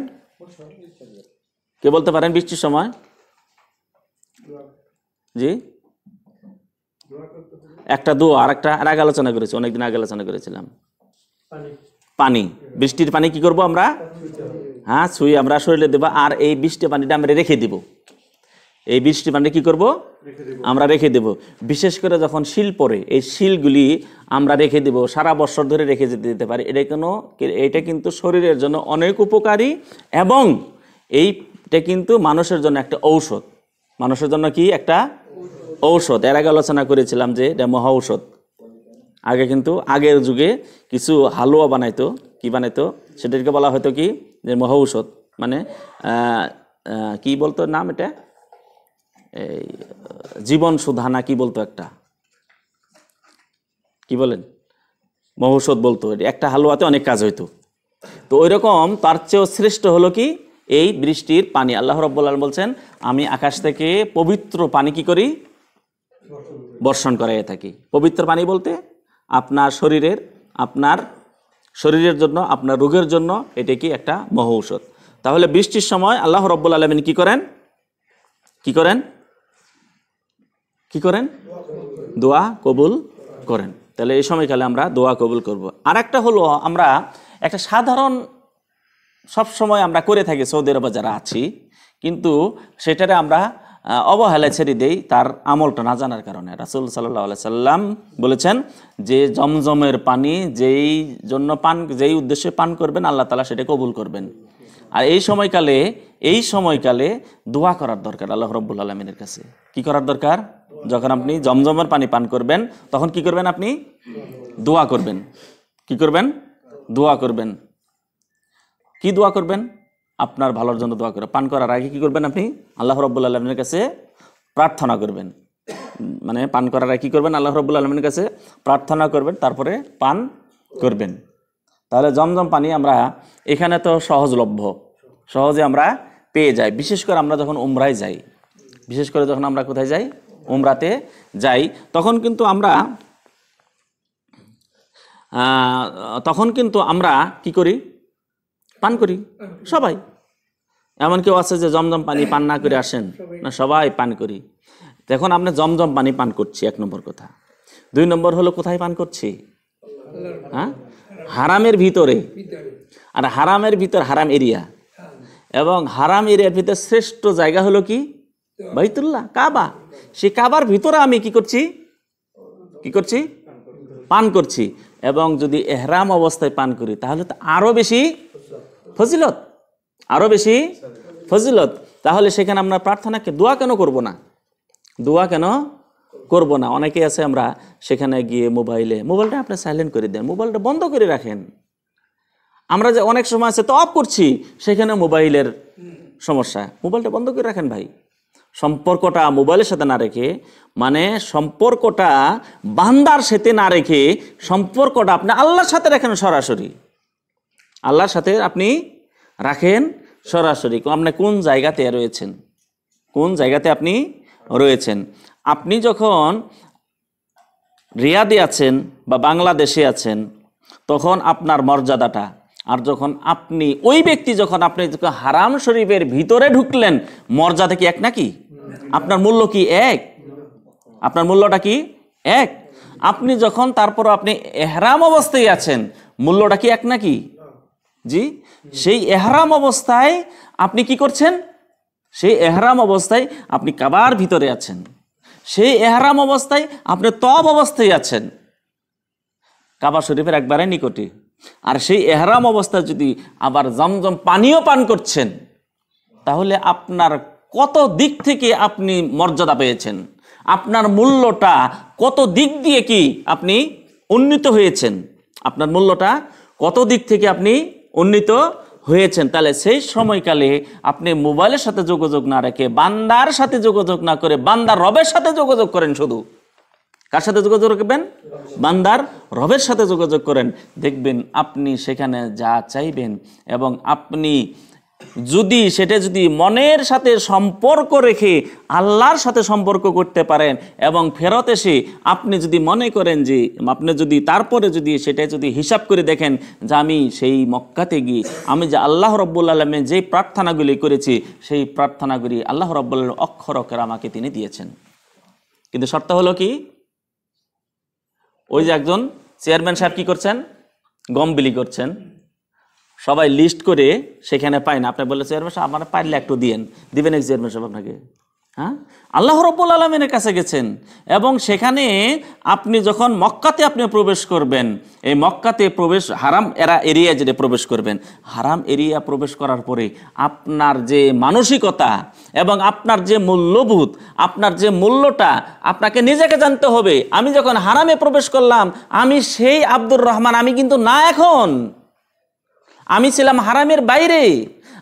কে বলতে পারেন বৃষ্টির সময় জি একটা দোয়া আর একটা আর আগে আলোচনা করেছি অনেকদিন আগে আলোচনা করেছিলাম পানি বৃষ্টির পানি কি করব আমরা হ্যাঁ ছুঁই আমরা শরীরে দেবো আর এই বৃষ্টির পানিটা আমরা রেখে দিব এই বৃষ্টির পানিটা কী করব আমরা রেখে দেব বিশেষ করে যখন শিল পরে এই শিলগুলি আমরা রেখে দেব সারা বছর ধরে রেখে যেতে দিতে পারি এটা কোনো এটা কিন্তু শরীরের জন্য অনেক উপকারী এবং এইটা কিন্তু মানুষের জন্য একটা ঔষধ মানুষের জন্য কি একটা ঔষধ এর আগে আলোচনা করেছিলাম যে এটা মহা ঔষধ আগে কিন্তু আগের যুগে কিছু হালুয়া বানাইতো কি বানাইতো সেটাকে বলা হয়তো কি যে মহা ঔষধ মানে কি বলতো নাম এটা এই জীবন সুধানা কি বলতো একটা কি বলেন মহৌষধ বলতো একটা হালুয়াতে অনেক কাজ হইতো তো ওই রকম তার চেয়েও শ্রেষ্ঠ হলো কি এই বৃষ্টির পানি আল্লাহ রব্বুল্লাহ বলছেন আমি আকাশ থেকে পবিত্র পানি কি করি বর্ষণ করাই থাকি পবিত্র পানি বলতে আপনার শরীরের আপনার শরীরের জন্য আপনার রোগের জন্য এটি কি একটা মহ ঔষধ তাহলে বৃষ্টির সময় আল্লাহ রব্বুল আলমিন কি করেন কি করেন কি করেন দোয়া কবুল করেন তাহলে এই সময়কালে আমরা দোয়া কবুল করব। আর একটা হলো আমরা একটা সাধারণ সব সময় আমরা করে থাকি সৌদি আরবে যারা আছি কিন্তু সেটারে আমরা অবহেলা ছেড়ে দেই তার আমলটা না জানার কারণে রাসুল সাল্লাহ সাল্লাম বলেছেন যে জমজমের পানি যেই জন্য পান যেই উদ্দেশ্যে পান করবেন আল্লাহ তালা সেটা কবুল করবেন আর এই সময়কালে এই সময়কালে দোয়া করার দরকার আল্লাহ রব্বুল আলমিনের কাছে কি করার দরকার যখন আপনি জমজমের পানি পান করবেন তখন কি করবেন আপনি দোয়া করবেন কি করবেন দোয়া করবেন কি দোয়া করবেন আপনার ভালোর জন্য দোয়া করে পান করার আগে কী করবেন আপনি আল্লাহ রব্বুল আলমের কাছে প্রার্থনা করবেন মানে পান করার আগে কী করবেন আল্লাহ রব্বুল আলমের কাছে প্রার্থনা করবেন তারপরে পান করবেন তাহলে জমজম পানি আমরা এখানে তো সহজলভ্য সহজে আমরা পেয়ে যাই বিশেষ করে আমরা যখন উমরায় যাই বিশেষ করে যখন আমরা কোথায় যাই উমরাতে যাই তখন কিন্তু আমরা তখন কিন্তু আমরা কি করি পান করি সবাই এমন কেউ আছে যে জমজম পানি পান না করে আসেন না সবাই পান করি এখন আপনি জমজম পানি পান করছি এক নম্বর কথা দুই নম্বর হলো কোথায় পান করছি হ্যাঁ হারামের ভিতরে আর হারামের ভিতর হারাম এরিয়া এবং হারাম এরিয়ার ভিতরে শ্রেষ্ঠ জায়গা হলো কি বাইতুল্লাহ কাবা সেই কাবার ভিতরে আমি কি করছি কি করছি পান করছি এবং যদি এহরাম অবস্থায় পান করি তাহলে তো আরও বেশি ফজিলত আরও বেশি ফজিলত তাহলে সেখানে আমরা প্রার্থনাকে দোয়া কেন করব না দোয়া কেন করব না অনেকে আছে আমরা সেখানে গিয়ে মোবাইলে মোবাইলটা আপনি সাইলেন্ট করে দেন মোবাইলটা বন্ধ করে রাখেন আমরা যে অনেক সময় আছে তো অফ করছি সেখানে মোবাইলের সমস্যা মোবাইলটা বন্ধ করে রাখেন ভাই সম্পর্কটা মোবাইলের সাথে না রেখে মানে সম্পর্কটা বান্দার সাথে না রেখে সম্পর্কটা আপনি আল্লাহর সাথে রাখেন সরাসরি আল্লাহর সাথে আপনি রাখেন সরাসরি আপনি কোন জায়গাতে রয়েছেন কোন জায়গাতে আপনি রয়েছেন আপনি যখন রিয়াদে আছেন বা বাংলাদেশে আছেন তখন আপনার মর্যাদাটা আর যখন আপনি ওই ব্যক্তি যখন আপনি হারাম শরীফের ভিতরে ঢুকলেন মর্যাদা কি এক নাকি আপনার মূল্য কি এক আপনার মূল্যটা কি এক আপনি যখন তারপর আপনি এহরাম অবস্থায় আছেন মূল্যটা কি এক নাকি জি সেই এহরাম অবস্থায় আপনি কি করছেন সেই এহরাম অবস্থায় আপনি কাবার ভিতরে আছেন সেই এহরাম অবস্থায় আপনি তব অবস্থায় আছেন কাবা শরীফের একবারে নিকটে আর সেই এহরাম অবস্থায় যদি আবার জমজম পানীয় পান করছেন তাহলে আপনার কত দিক থেকে আপনি মর্যাদা পেয়েছেন আপনার মূল্যটা কত দিক দিয়ে কি আপনি উন্নীত হয়েছেন আপনার মূল্যটা কত দিক থেকে আপনি উন্নীত হয়েছেন তাহলে সেই সময়কালে আপনি মোবাইলের সাথে যোগাযোগ না রেখে বান্দার সাথে যোগাযোগ না করে বান্দার রবের সাথে যোগাযোগ করেন শুধু কার সাথে যোগাযোগ রাখবেন বান্দার রবের সাথে যোগাযোগ করেন দেখবেন আপনি সেখানে যা চাইবেন এবং আপনি যদি সেটা যদি মনের সাথে সম্পর্ক রেখে আল্লাহর সাথে সম্পর্ক করতে পারেন এবং ফেরত এসে আপনি যদি মনে করেন যে আপনি যদি তারপরে যদি সেটা যদি হিসাব করে দেখেন যে আমি সেই মক্কাতে গিয়ে আমি যে আল্লাহ রব্বুল আলমে যে প্রার্থনাগুলি করেছি সেই প্রার্থনাগুলি আল্লাহ রব্বুল অক্ষর অক্ষর আমাকে তিনি দিয়েছেন কিন্তু শর্ত হলো কি ওই যে একজন চেয়ারম্যান সাহেব কি করছেন গম বিলি করছেন সবাই লিস্ট করে সেখানে পায় না আপনি বললে চেয়ারম্যান সাহেব আমার পারলে একটু দিয়েন দিবেন এক চেয়ারম্যান সাহেব আপনাকে হ্যাঁ আল্লাহ রব্বুল আলমিনের কাছে গেছেন এবং সেখানে আপনি যখন মক্কাতে আপনি প্রবেশ করবেন এই মক্কাতে প্রবেশ হারাম এরা এরিয়া যেটা প্রবেশ করবেন হারাম এরিয়া প্রবেশ করার পরে আপনার যে মানসিকতা এবং আপনার যে মূল্যবোধ আপনার যে মূল্যটা আপনাকে নিজেকে জানতে হবে আমি যখন হারামে প্রবেশ করলাম আমি সেই আব্দুর রহমান আমি কিন্তু না এখন আমি ছিলাম হারামের বাইরে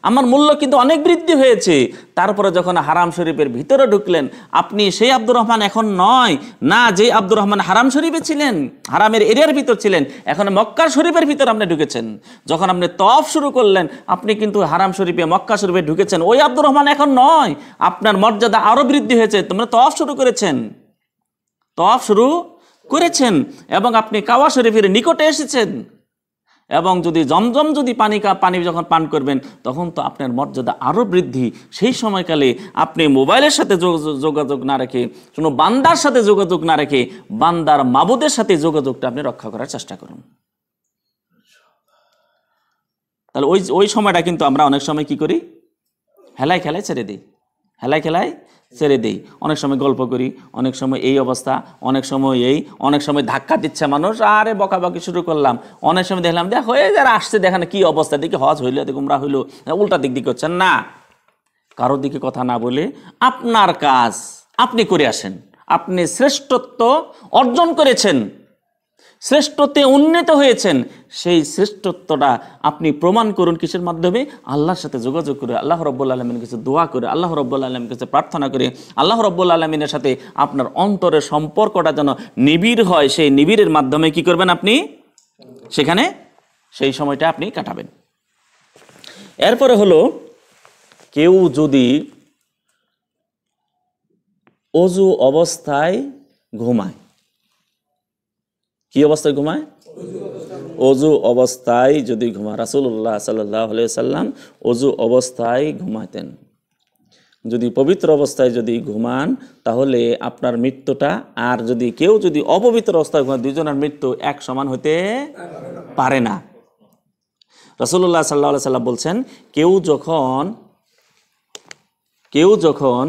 আমার মূল্য কিন্তু অনেক বৃদ্ধি হয়েছে তারপরে যখন হারাম শরীফের ভিতরে ঢুকলেন আপনি সেই আব্দুর রহমান এখন নয় না যে আব্দুর রহমান হারাম শরীফে ছিলেন হারামের এরিয়ার ভিতর ছিলেন এখন মক্কা শরীফের ভিতর আপনি ঢুকেছেন যখন আপনি তফ শুরু করলেন আপনি কিন্তু হারাম শরীফে মক্কা শরীফে ঢুকেছেন ওই আব্দুর রহমান এখন নয় আপনার মর্যাদা আরও বৃদ্ধি হয়েছে তোমরা তফ শুরু করেছেন তফ শুরু করেছেন এবং আপনি কাওয়া শরীফের নিকটে এসেছেন এবং যদি জমজম যদি পানি পানি যখন পান করবেন তখন তো আপনার মর্যাদা আরও বৃদ্ধি সেই সময়কালে আপনি মোবাইলের সাথে যোগাযোগ না রেখে কোনো বান্দার সাথে যোগাযোগ না রেখে বান্দার মাবুদের সাথে যোগাযোগটা আপনি রক্ষা করার চেষ্টা করুন তাহলে ওই ওই সময়টা কিন্তু আমরা অনেক সময় কি করি হেলায় খেলায় ছেড়ে দিই হেলায় খেলায় ছেড়ে দেই অনেক সময় গল্প করি অনেক সময় এই অবস্থা অনেক সময় এই অনেক সময় ধাক্কা দিচ্ছে মানুষ আরে বকাবাকি শুরু করলাম অনেক সময় দেখলাম দেখ হয়ে যারা আসছে না কি অবস্থা দেখি হজ হইলো দেখি উমরা হইলো উল্টা দিক দিকে হচ্ছেন না কারোর দিকে কথা না বলে আপনার কাজ আপনি করে আসেন আপনি শ্রেষ্ঠত্ব অর্জন করেছেন শ্রেষ্ঠতে উন্নীত হয়েছেন সেই শ্রেষ্ঠত্বটা আপনি প্রমাণ করুন কিসের মাধ্যমে আল্লাহর সাথে যোগাযোগ করে আল্লাহ রব্বুল আলমীর কাছে দোয়া করে আল্লাহ রব্বুল আলমীর কাছে প্রার্থনা করে আল্লাহ রব্বুল আলমিনের সাথে আপনার অন্তরের সম্পর্কটা যেন নিবিড় হয় সেই নিবিড়ের মাধ্যমে কি করবেন আপনি সেখানে সেই সময়টা আপনি কাটাবেন এরপরে হলো কেউ যদি অজু অবস্থায় ঘুমায় কি অবস্থায় ঘুমায় অজু অবস্থায় যদি ঘুমায় রাসুল্লাহ সাল্লাহ সাল্লাম অজু অবস্থায় ঘুমাতেন যদি পবিত্র অবস্থায় যদি ঘুমান তাহলে আপনার মৃত্যুটা আর যদি কেউ যদি অপবিত্র অবস্থায় ঘুমান দুজনের মৃত্যু এক সমান হতে পারে না রসুল্লাহ সাল্লাহ সাল্লাম বলছেন কেউ যখন কেউ যখন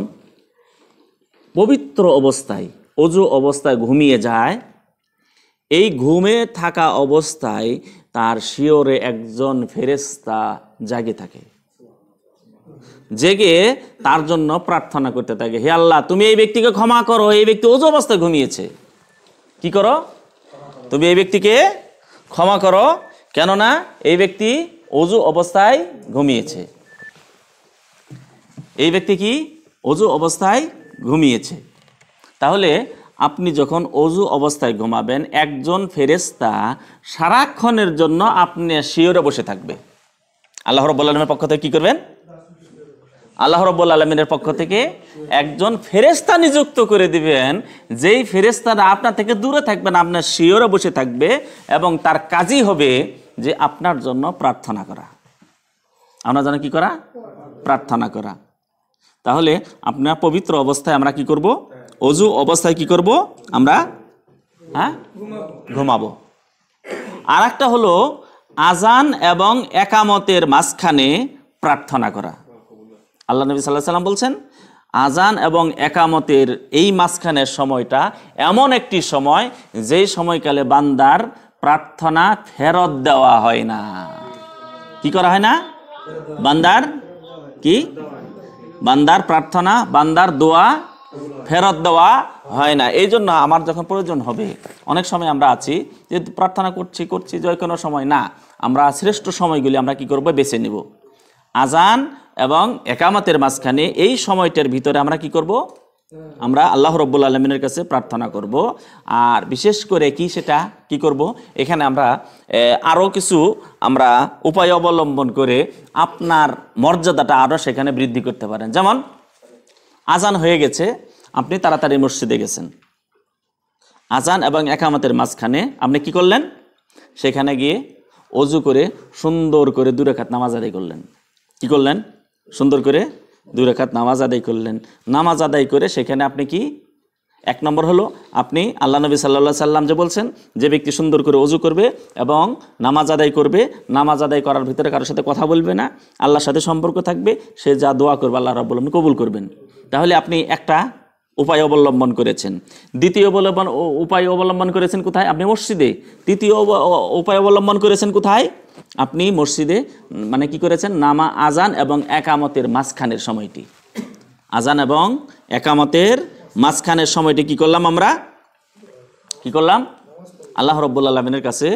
পবিত্র অবস্থায় অজু অবস্থায় ঘুমিয়ে যায় এই ঘুমে থাকা অবস্থায় তার শিওরে একজন ফেরেস্তা জাগে থাকে জেগে তার জন্য প্রার্থনা করতে থাকে হে আল্লাহ তুমি এই ব্যক্তিকে ক্ষমা করো এই ব্যক্তি ওজো অবস্থায় ঘুমিয়েছে কি করো তুমি এই ব্যক্তিকে ক্ষমা করো কেননা এই ব্যক্তি অজু অবস্থায় ঘুমিয়েছে এই ব্যক্তি কি অজু অবস্থায় ঘুমিয়েছে তাহলে আপনি যখন অজু অবস্থায় ঘুমাবেন একজন ফেরেস্তা সারাক্ষণের জন্য আপনি শিওরে বসে থাকবে আল্লাহ রব্বুল আলমের পক্ষ থেকে কী করবেন আল্লাহ রব্বুল আলমিনের পক্ষ থেকে একজন ফেরেস্তা নিযুক্ত করে দিবেন যেই ফেরেস্তারা আপনার থেকে দূরে থাকবেন আপনার শিওরে বসে থাকবে এবং তার কাজই হবে যে আপনার জন্য প্রার্থনা করা আপনার জন্য কি করা প্রার্থনা করা তাহলে আপনার পবিত্র অবস্থায় আমরা কি করব অজু অবস্থায় কি করব আমরা হ্যাঁ ঘুমাবো আর একটা হলো আজান এবং একামতের মাঝখানে প্রার্থনা করা আল্লাহ নবী সাল্লাহ সাল্লাম বলছেন আজান এবং একামতের এই মাঝখানের সময়টা এমন একটি সময় যে সময়কালে বান্দার প্রার্থনা ফেরত দেওয়া হয় না কি করা হয় না বান্দার কি বান্দার প্রার্থনা বান্দার দোয়া ফেরত দেওয়া হয় না এই জন্য আমার যখন প্রয়োজন হবে অনেক সময় আমরা আছি যে প্রার্থনা করছি করছি যে কোনো সময় না আমরা শ্রেষ্ঠ সময়গুলি আমরা কি করব বেছে নেব আজান এবং একামতের মাঝখানে এই সময়টার ভিতরে আমরা কি করব আমরা আল্লাহ রব্বুল আলমিনের কাছে প্রার্থনা করব আর বিশেষ করে কি সেটা কি করব এখানে আমরা আরও কিছু আমরা উপায় অবলম্বন করে আপনার মর্যাদাটা আরও সেখানে বৃদ্ধি করতে পারেন যেমন আজান হয়ে গেছে আপনি তাড়াতাড়ি মসজিদে গেছেন আজান এবং একামতের মাঝখানে আপনি কি করলেন সেখানে গিয়ে অজু করে সুন্দর করে দুরেখাত নামাজ আদায় করলেন কি করলেন সুন্দর করে দুরেখাত নামাজ আদায় করলেন নামাজ আদায় করে সেখানে আপনি কি এক নম্বর হলো আপনি আল্লাহ নবী সাল্লা সাল্লাম যে বলছেন যে ব্যক্তি সুন্দর করে অজু করবে এবং নামাজ আদায় করবে নামাজ আদায় করার ভিতরে কারোর সাথে কথা বলবে না আল্লাহর সাথে সম্পর্ক থাকবে সে যা দোয়া করবে আল্লাহ রাবুল কবুল করবেন তাহলে আপনি একটা উপায় অবলম্বন করেছেন দ্বিতীয় অবলম্বন উপায় অবলম্বন করেছেন কোথায় আপনি মসজিদে তৃতীয় উপায় অবলম্বন করেছেন কোথায় আপনি মসজিদে মানে কি করেছেন নামা আজান এবং একামতের মাঝখানের সময়টি আজান এবং একামতের মাঝখানের সময়টি কি করলাম আমরা কি করলাম আল্লাহ রব্বুল আলমিনের কাছে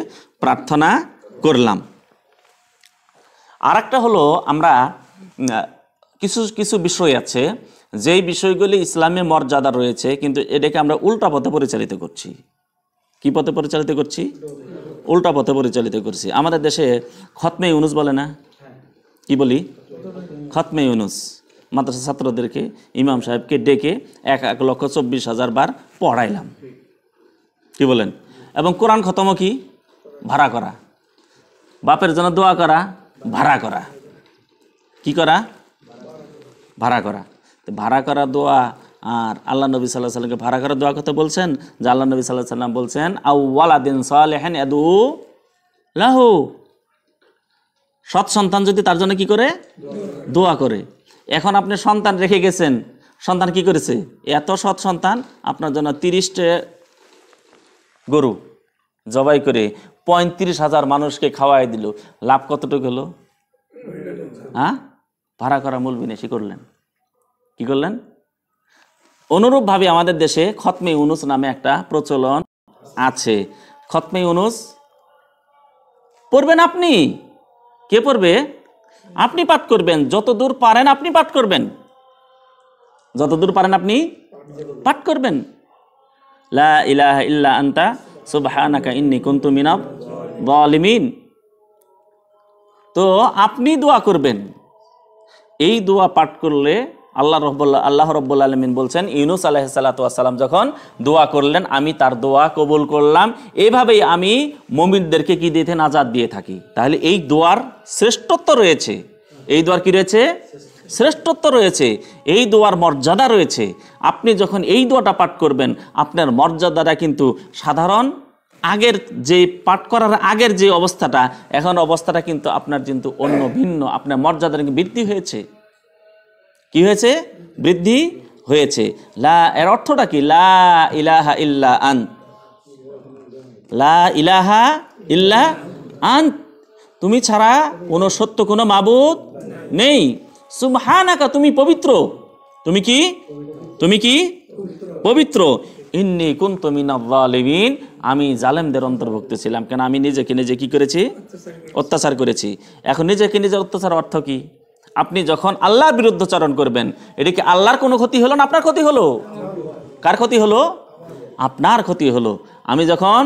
প্রার্থনা করলাম আর একটা হলো আমরা কিছু কিছু বিষয় আছে যেই বিষয়গুলি ইসলামে মর্যাদা রয়েছে কিন্তু এটাকে আমরা উল্টা পথে পরিচালিত করছি কি পথে পরিচালিত করছি উল্টা পথে পরিচালিত করছি আমাদের দেশে খতমে ইউনুস বলে না কি বলি খতমে ইউনুস মাদ্রাসা ছাত্রদেরকে ইমাম সাহেবকে ডেকে এক এক লক্ষ চব্বিশ হাজার বার পড়াইলাম কি বলেন এবং কোরআন খতমও কি ভাড়া করা বাপের জন্য দোয়া করা ভাড়া করা কি করা ভাড়া করা ভাড়া করা দোয়া আর আল্লাহ নবী সাল্লাহ সাল্লামকে ভাড়া করা দোয়া কথা বলছেন যে আল্লাহ নবী সাল্লাহ সাল্লাম বলছেন আউ্লাদিন সালেহেন এদু লাহু সৎ সন্তান যদি তার জন্য কি করে দোয়া করে এখন আপনি সন্তান রেখে গেছেন সন্তান কি করেছে এত সৎ সন্তান আপনার জন্য তিরিশটে গরু জবাই করে পঁয়ত্রিশ হাজার মানুষকে খাওয়াই দিল লাভ কতটুকু হলো হ্যাঁ ভাড়া করা মূল বিনেশি করলেন কি করলেন অনুরূপভাবে আমাদের দেশে খতমে ইউনুস নামে একটা প্রচলন আছে খতমে ইউনুস পড়বেন আপনি কে পড়বে আপনি পাঠ করবেন যত দূর পারেন আপনি পাঠ করবেন যত দূর পারেন আপনি পাঠ করবেন লা ইলাহা ইল্লা আন্তা সুবহানাকা ইন্নি কুনতু মিনাব জালিমিন তো আপনি দোয়া করবেন এই দোয়া পাঠ করলে আল্লাহ রব্লা আল্লাহ রব্বুল আলমিন বলছেন ইউনুস আলহ সালাতাম যখন দোয়া করলেন আমি তার দোয়া কবুল করলাম এইভাবেই আমি মমিনদেরকে কি দিতেন আজাদ দিয়ে থাকি তাহলে এই দোয়ার শ্রেষ্ঠত্ব রয়েছে এই দোয়ার কি রয়েছে শ্রেষ্ঠত্ব রয়েছে এই দোয়ার মর্যাদা রয়েছে আপনি যখন এই দোয়াটা পাঠ করবেন আপনার মর্যাদাটা কিন্তু সাধারণ আগের যে পাঠ করার আগের যে অবস্থাটা এখন অবস্থাটা কিন্তু আপনার কিন্তু অন্য ভিন্ন আপনার মর্যাদা বৃদ্ধি হয়েছে কি হয়েছে বৃদ্ধি হয়েছে লা এর অর্থটা কি লা ইলাহা ইল্লা আন লা ইলাহা ইল্লা আন তুমি ছাড়া কোনো সত্য কোনো মাবুদ নেই সুবহানাকা তুমি পবিত্র তুমি কি তুমি কি পবিত্র ইন্নি কুন তুমি নালিমিন আমি জালেমদের অন্তর্ভুক্ত ছিলাম কেন আমি নিজেকে নিজে কি করেছি অত্যাচার করেছি এখন নিজেকে নিজে অত্যাচার অর্থ কী আপনি যখন আল্লাহর বিরুদ্ধচারণ করবেন এটা কি আল্লাহর কোনো ক্ষতি হলো না আপনার ক্ষতি হলো কার ক্ষতি হলো আপনার ক্ষতি হলো আমি যখন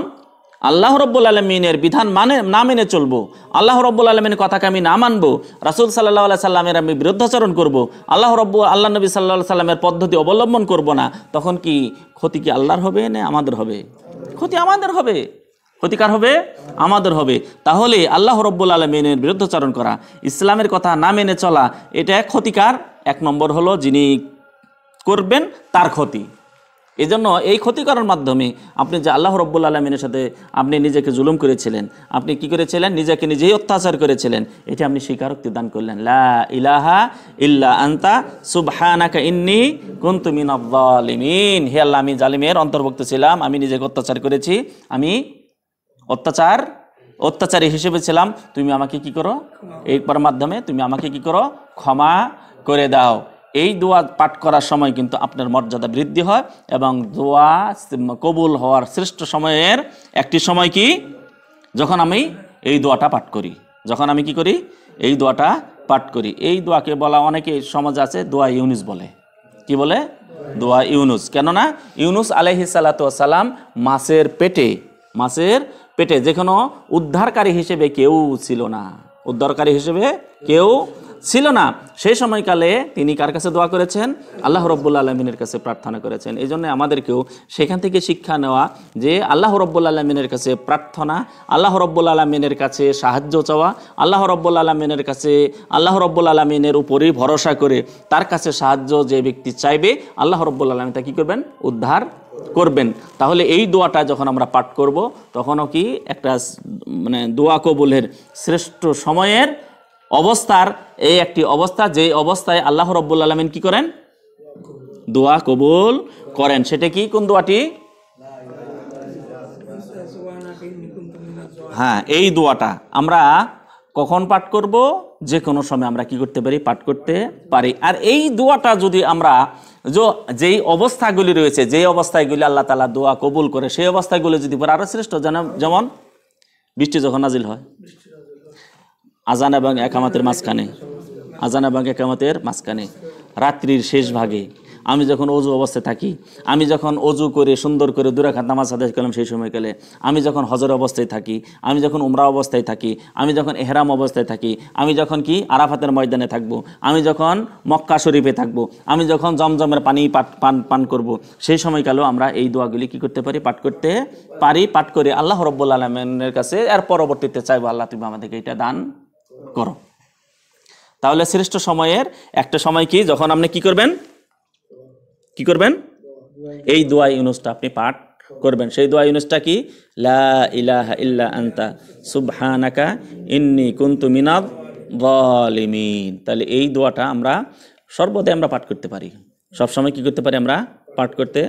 আল্লাহ রব্বুল আলমিনের বিধান মানে না মেনে চলবো আল্লাহ রব্বুল আলমিনের কথাকে আমি না মানবো রাসুল সাল্লাহ আল্লাহ সাল্লামের আমি বিরুদ্ধাচরণ করবো আল্লাহ রব্বু আল্লাহ নবী সাল্লাহ সাল্লামের পদ্ধতি অবলম্বন করব না তখন কি ক্ষতি কি আল্লাহর হবে না আমাদের হবে ক্ষতি আমাদের হবে প্রতিকার হবে আমাদের হবে তাহলে আল্লাহ রব্বুল আলমিনের বিরুদ্ধাচরণ করা ইসলামের কথা না মেনে চলা এটা ক্ষতিকার এক নম্বর হলো যিনি করবেন তার ক্ষতি এজন্য এই ক্ষতি করার মাধ্যমে আপনি যে আল্লাহ রব্বুল আলমিনের সাথে আপনি নিজেকে জুলুম করেছিলেন আপনি কি করেছিলেন নিজেকে নিজেই অত্যাচার করেছিলেন এটি আপনি স্বীকারোক্তি দান করলেন লা ইলাহা ইল্লা আন্তা সুবহানাকা ইন্নি কুন্তু হে আল্লাহ আমি জালিমের অন্তর্ভুক্ত ছিলাম আমি নিজেকে অত্যাচার করেছি আমি অত্যাচার অত্যাচারী হিসেবে ছিলাম তুমি আমাকে কি করো একবার মাধ্যমে তুমি আমাকে কি করো ক্ষমা করে দাও এই দোয়া পাঠ করার সময় কিন্তু আপনার মর্যাদা বৃদ্ধি হয় এবং দোয়া কবুল হওয়ার শ্রেষ্ঠ সময়ের একটি সময় কি যখন আমি এই দোয়াটা পাঠ করি যখন আমি কি করি এই দোয়াটা পাঠ করি এই দোয়াকে বলা অনেকে সমাজ আছে দোয়া ইউনুস বলে কি বলে দোয়া ইউনুস কেননা ইউনুস আলহিসাল্লা সালাম মাছের পেটে মাছের পেটে যেখানে উদ্ধারকারী হিসেবে কেউ ছিল না উদ্ধারকারী হিসেবে কেউ ছিল না সেই সময়কালে তিনি কার কাছে দোয়া করেছেন আল্লাহ রব্বুল্লা আলমিনের কাছে প্রার্থনা করেছেন এই জন্য আমাদেরকেও সেখান থেকে শিক্ষা নেওয়া যে আল্লাহ রব্বুল আলমিনের কাছে প্রার্থনা আল্লাহ রব্বুল আলমিনের কাছে সাহায্য চাওয়া আল্লাহ রব্বুল আলমিনের কাছে আল্লাহ রব্বুল আলমিনের উপরেই ভরসা করে তার কাছে সাহায্য যে ব্যক্তি চাইবে আল্লাহ রব্বুল আলমিন তা কী করবেন উদ্ধার করবেন তাহলে এই দোয়াটা যখন আমরা পাঠ করব তখনও কি একটা মানে দোয়া কবুলের শ্রেষ্ঠ সময়ের অবস্থার এই একটি অবস্থা যে অবস্থায় আল্লাহ রব্বুল আলমিন কি করেন দোয়া কবুল করেন সেটা কি কোন দোয়াটি হ্যাঁ এই দোয়াটা আমরা কখন পাঠ করব যে কোনো সময় আমরা কি করতে পারি পাঠ করতে পারি আর এই দোয়াটা যদি আমরা যেই অবস্থাগুলি রয়েছে যেই অবস্থাগুলি আল্লাহ তালা দোয়া কবুল করে সেই অবস্থাগুলি যদি পরে আরও শ্রেষ্ঠ যেন যেমন বৃষ্টি যখন নাজিল হয় আজান এবং একামাতের মাঝখানে আজান এবং একামাতের মাঝখানে রাত্রির শেষ ভাগে আমি যখন অজু অবস্থায় থাকি আমি যখন অজু করে সুন্দর করে দুরাখাত নামাজ আদায় করলাম সেই সময়কালে আমি যখন হজর অবস্থায় থাকি আমি যখন উমরা অবস্থায় থাকি আমি যখন এহরাম অবস্থায় থাকি আমি যখন কি আরাফাতের ময়দানে থাকব। আমি যখন মক্কা শরীফে থাকব। আমি যখন জমজমের পানি পান পান করব। সেই সময়কালেও আমরা এই দোয়াগুলি কি করতে পারি পাঠ করতে পারি পাঠ করে আল্লাহ রব্বুল আলমের কাছে এর পরবর্তীতে চাইবো আল্লাহ তুমি আমাদেরকে এটা দান করো তাহলে শ্রেষ্ঠ সময়ের একটা সময় কি যখন আপনি কি করবেন কি করবেন এই দোয়া ইউনুসটা আপনি পাঠ করবেন সেই দোয়া ইউনুসটা কি লা ইলাহা ইল্লা আন্তা সুবহানাকা ইন্নি কুন্তু মিনাদ বলিমিন তাহলে এই দোয়াটা আমরা সর্বদাই আমরা পাঠ করতে পারি সবসময় কি করতে পারি আমরা পাঠ করতে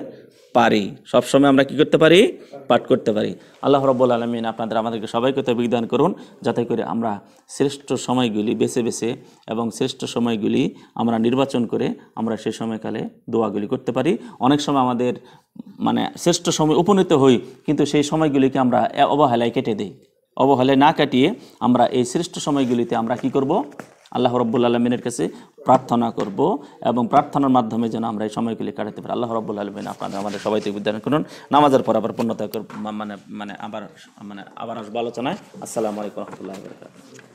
পারি সবসময় আমরা কি করতে পারি পাঠ করতে পারি আল্লাহ রব্বুল আলমিন আপনাদের আমাদেরকে সবাইকে তৌফিক বিজ্ঞান করুন যাতে করে আমরা শ্রেষ্ঠ সময়গুলি বেছে বেছে এবং শ্রেষ্ঠ সময়গুলি আমরা নির্বাচন করে আমরা সেই সময়কালে দোয়াগুলি করতে পারি অনেক সময় আমাদের মানে শ্রেষ্ঠ সময় উপনীত হই কিন্তু সেই সময়গুলিকে আমরা অবহেলায় কেটে দিই অবহেলায় না কাটিয়ে আমরা এই শ্রেষ্ঠ সময়গুলিতে আমরা কি করব আল্লাহ রব্বুল আলমিনের কাছে প্রার্থনা করব এবং প্রার্থনার মাধ্যমে যেন আমরা এই সময়গুলি কাটাতে পারি আল্লাহ রব্বুল আলমিন আপনাদের আমাদের সবাইকে উদ্যান করুন নামাজের পর আবার পূর্ণতা মানে মানে আবার মানে আবার আসবো আলোচনায় আসসালামু আলাইকুম রহমতুল্লাহ